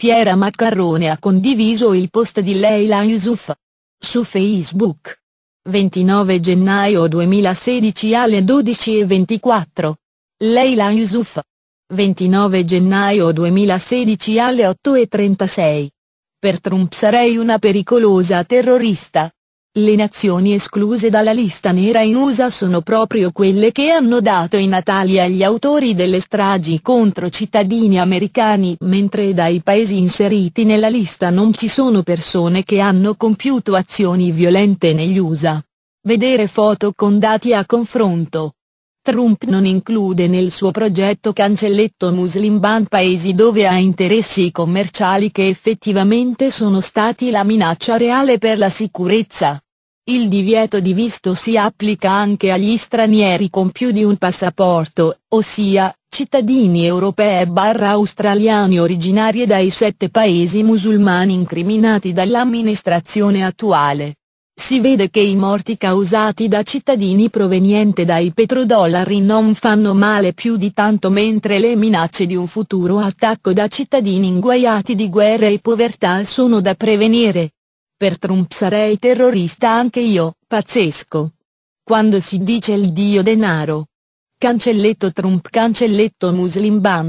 Piera Maccarrone ha condiviso il post di Leila Yusuf. Su Facebook. 29 gennaio 2016 alle 12.24. Leila Yusuf. 29 gennaio 2016 alle 8.36. Per Trump sarei una pericolosa terrorista. Le nazioni escluse dalla lista nera in USA sono proprio quelle che hanno dato i natali agli autori delle stragi contro cittadini americani mentre dai paesi inseriti nella lista non ci sono persone che hanno compiuto azioni violente negli USA. Vedere foto con dati a confronto. Trump non include nel suo progetto cancelletto Muslim Ban paesi dove ha interessi commerciali che effettivamente sono stati la minaccia reale per la sicurezza. Il divieto di visto si applica anche agli stranieri con più di un passaporto, ossia, cittadini europei barra australiani originari dai sette paesi musulmani incriminati dall'amministrazione attuale si vede che i morti causati da cittadini provenienti dai petrodollari non fanno male più di tanto mentre le minacce di un futuro attacco da cittadini inguaiati di guerra e povertà sono da prevenire. Per Trump sarei terrorista anche io, pazzesco. Quando si dice il dio denaro. Cancelletto Trump cancelletto Muslim Ban.